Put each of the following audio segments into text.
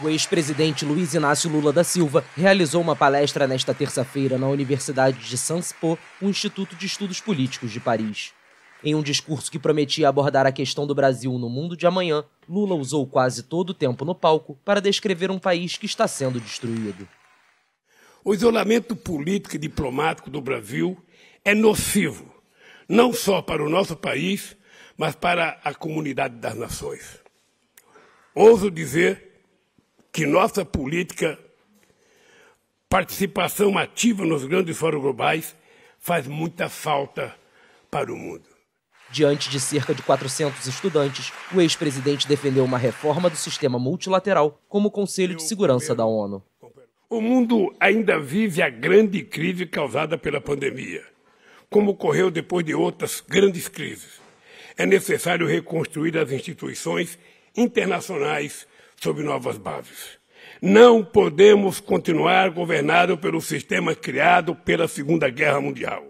O ex-presidente Luiz Inácio Lula da Silva realizou uma palestra nesta terça-feira na Universidade de Sciences Po, o Instituto de Estudos Políticos de Paris. Em um discurso que prometia abordar a questão do Brasil no mundo de amanhã, Lula usou quase todo o tempo no palco para descrever um país que está sendo destruído. O isolamento político e diplomático do Brasil é nocivo, não só para o nosso país, mas para a comunidade das nações. Ouso dizer que nossa política, participação ativa nos grandes fóruns globais, faz muita falta para o mundo. Diante de cerca de 400 estudantes, o ex-presidente defendeu uma reforma do sistema multilateral como o Conselho de Segurança da ONU. O mundo ainda vive a grande crise causada pela pandemia, como ocorreu depois de outras grandes crises. É necessário reconstruir as instituições internacionais sob novas bases. Não podemos continuar governado pelo sistema criado pela Segunda Guerra Mundial.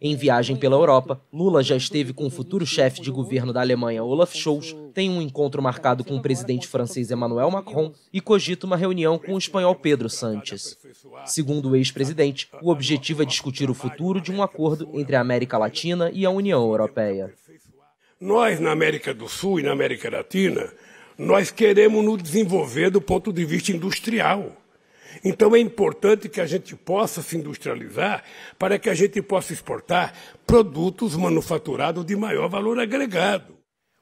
Em viagem pela Europa, Lula já esteve com o futuro chefe de governo da Alemanha, Olaf Scholz, tem um encontro marcado com o presidente francês Emmanuel Macron e cogita uma reunião com o espanhol Pedro Sánchez. Segundo o ex-presidente, o objetivo é discutir o futuro de um acordo entre a América Latina e a União Europeia. Nós, na América do Sul e na América Latina, nós queremos nos desenvolver do ponto de vista industrial. Então é importante que a gente possa se industrializar para que a gente possa exportar produtos manufaturados de maior valor agregado.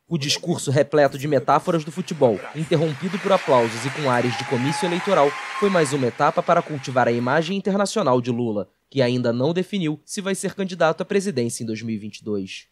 O discurso repleto de metáforas do futebol, interrompido por aplausos e com ares de comício eleitoral, foi mais uma etapa para cultivar a imagem internacional de Lula, que ainda não definiu se vai ser candidato à presidência em 2022.